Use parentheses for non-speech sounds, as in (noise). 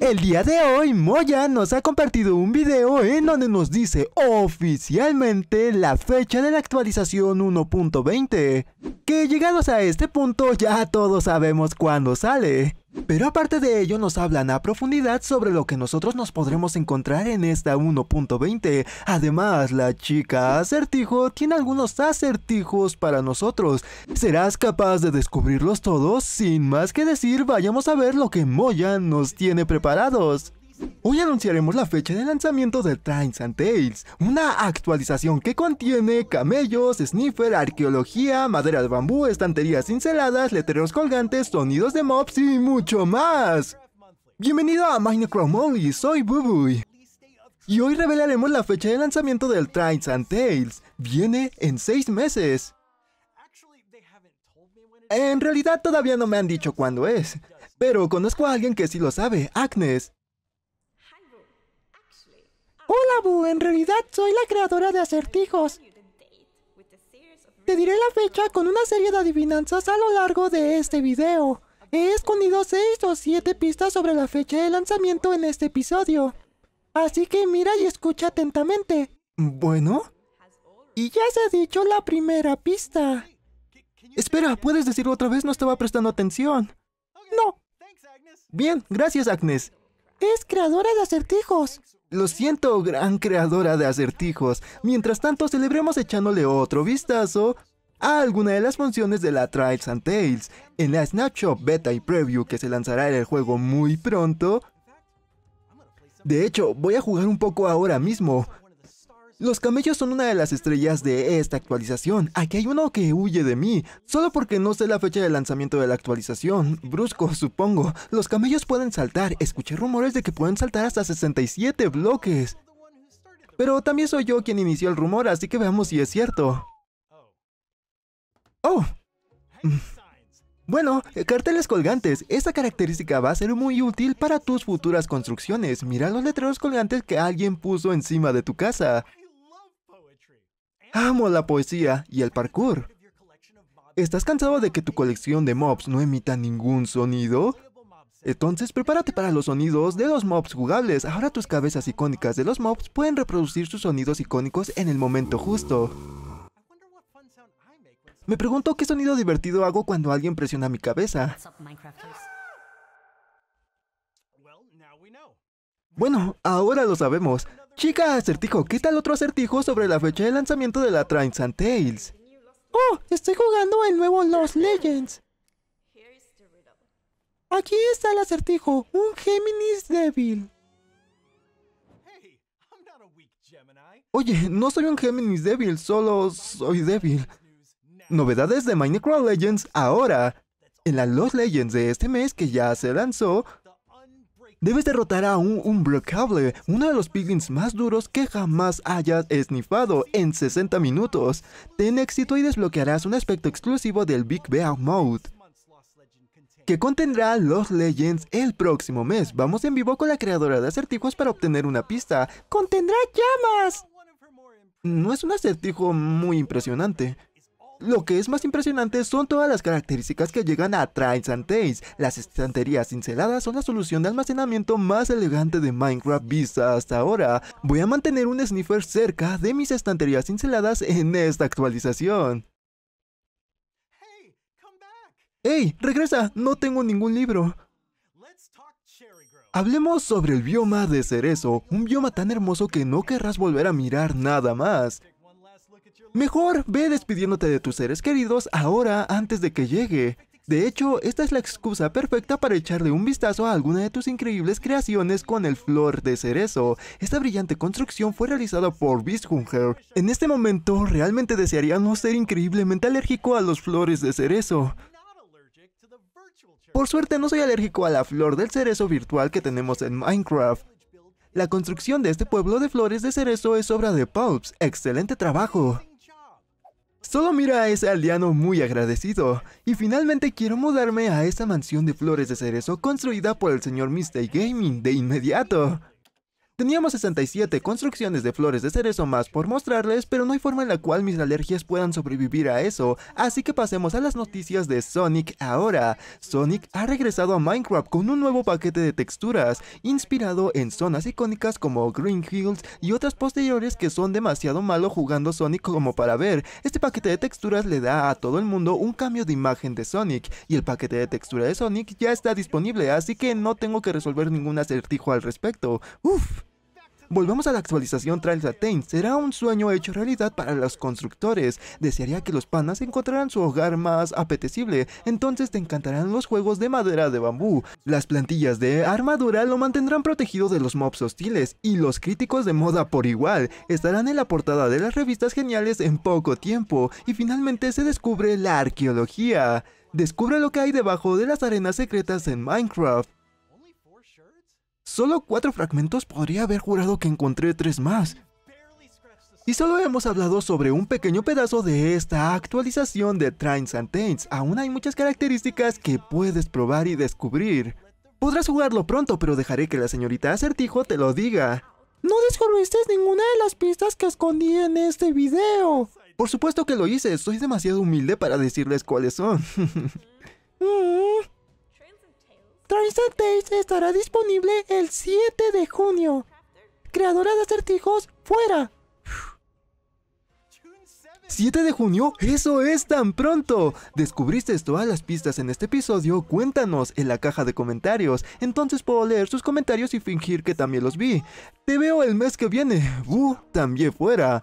El día de hoy Moya nos ha compartido un video en donde nos dice oficialmente la fecha de la actualización 1.20, que llegados a este punto ya todos sabemos cuándo sale. Pero aparte de ello nos hablan a profundidad sobre lo que nosotros nos podremos encontrar en esta 1.20. Además, la chica acertijo tiene algunos acertijos para nosotros. ¿Serás capaz de descubrirlos todos? Sin más que decir, vayamos a ver lo que Moya nos tiene preparados. Hoy anunciaremos la fecha de lanzamiento de Trains and Tales, una actualización que contiene camellos, sniffer, arqueología, madera de bambú, estanterías cinceladas, letreros colgantes, sonidos de mobs y mucho más. Bienvenido a Minecraft Only, soy Bubuy. Y hoy revelaremos la fecha de lanzamiento del Trains and Tales, viene en 6 meses. En realidad todavía no me han dicho cuándo es, pero conozco a alguien que sí lo sabe, Agnes. Hola, Boo. En realidad soy la creadora de acertijos. Te diré la fecha con una serie de adivinanzas a lo largo de este video. He escondido seis o siete pistas sobre la fecha de lanzamiento en este episodio. Así que mira y escucha atentamente. Bueno. Y ya se ha dicho la primera pista. Espera, ¿puedes decirlo otra vez? No estaba prestando atención. No. Bien, gracias Agnes. Es creadora de acertijos. Lo siento, gran creadora de acertijos. Mientras tanto, celebremos echándole otro vistazo a alguna de las funciones de la Trials and Tales. En la Snapshot Beta y Preview que se lanzará en el juego muy pronto. De hecho, voy a jugar un poco ahora mismo. Los camellos son una de las estrellas de esta actualización. Aquí hay uno que huye de mí. Solo porque no sé la fecha de lanzamiento de la actualización. Brusco, (laughs) supongo. Los camellos pueden saltar. Escuché rumores de que pueden saltar hasta 67 bloques. Pero también soy yo quien inició el rumor, así que veamos si es cierto. ¡Oh! Mm. Bueno, eh, carteles colgantes. Esta característica va a ser muy útil para tus futuras construcciones. Mira los letreros colgantes que alguien puso encima de tu casa. Amo la poesía y el parkour. ¿Estás cansado de que tu colección de mobs no emita ningún sonido? Entonces prepárate para los sonidos de los mobs jugables. Ahora tus cabezas icónicas de los mobs pueden reproducir sus sonidos icónicos en el momento justo. Me pregunto qué sonido divertido hago cuando alguien presiona mi cabeza. Bueno, ahora lo sabemos. Chica acertijo, ¿qué tal otro acertijo sobre la fecha de lanzamiento de la Trials and Tales? Oh, estoy jugando el nuevo Lost Legends. Aquí está el acertijo, un Géminis débil. Oye, no soy un Géminis débil, solo soy débil. Novedades de Minecraft Legends ahora. En la Lost Legends de este mes que ya se lanzó, Debes derrotar a un Unblockable, uno de los piglins más duros que jamás hayas esnifado en 60 minutos. Ten éxito y desbloquearás un aspecto exclusivo del Big Bear Mode que contendrá los Legends el próximo mes. Vamos en vivo con la creadora de acertijos para obtener una pista. ¡Contendrá llamas! No es un acertijo muy impresionante. Lo que es más impresionante son todas las características que llegan a Trains and Las estanterías cinceladas son la solución de almacenamiento más elegante de Minecraft vista hasta ahora. Voy a mantener un sniffer cerca de mis estanterías cinceladas en esta actualización. ¡Hey! ¡Regresa! No tengo ningún libro. Hablemos sobre el bioma de cerezo, un bioma tan hermoso que no querrás volver a mirar nada más. Mejor ve despidiéndote de tus seres queridos ahora antes de que llegue. De hecho, esta es la excusa perfecta para echarle un vistazo a alguna de tus increíbles creaciones con el flor de cerezo. Esta brillante construcción fue realizada por Bishunger. En este momento, realmente desearía no ser increíblemente alérgico a los flores de cerezo. Por suerte no soy alérgico a la flor del cerezo virtual que tenemos en Minecraft. La construcción de este pueblo de flores de cerezo es obra de Pulps. ¡Excelente trabajo! Solo mira a ese aldeano muy agradecido. Y finalmente quiero mudarme a esa mansión de flores de cerezo construida por el señor Mr. Gaming de inmediato. Teníamos 67 construcciones de flores de cerezo más por mostrarles, pero no hay forma en la cual mis alergias puedan sobrevivir a eso, así que pasemos a las noticias de Sonic ahora. Sonic ha regresado a Minecraft con un nuevo paquete de texturas, inspirado en zonas icónicas como Green Hills y otras posteriores que son demasiado malo jugando Sonic como para ver. Este paquete de texturas le da a todo el mundo un cambio de imagen de Sonic, y el paquete de textura de Sonic ya está disponible, así que no tengo que resolver ningún acertijo al respecto. Uf. Volvamos a la actualización Trails Attain. Será un sueño hecho realidad para los constructores. Desearía que los panas encontraran su hogar más apetecible. Entonces te encantarán los juegos de madera de bambú. Las plantillas de armadura lo mantendrán protegido de los mobs hostiles. Y los críticos de moda por igual. Estarán en la portada de las revistas geniales en poco tiempo. Y finalmente se descubre la arqueología. Descubre lo que hay debajo de las arenas secretas en Minecraft. Solo cuatro fragmentos podría haber jurado que encontré tres más. Y solo hemos hablado sobre un pequeño pedazo de esta actualización de Trains and Taints. Aún hay muchas características que puedes probar y descubrir. Podrás jugarlo pronto, pero dejaré que la señorita Acertijo te lo diga. No descubriste ninguna de las pistas que escondí en este video. Por supuesto que lo hice, soy demasiado humilde para decirles cuáles son. (laughs) Mm estará disponible el 7 de junio. Creadora de acertijos, fuera. 7 de junio, eso es tan pronto. ¿Descubriste todas las pistas en este episodio? Cuéntanos en la caja de comentarios. Entonces puedo leer sus comentarios y fingir que también los vi. Te veo el mes que viene. Uh, también fuera.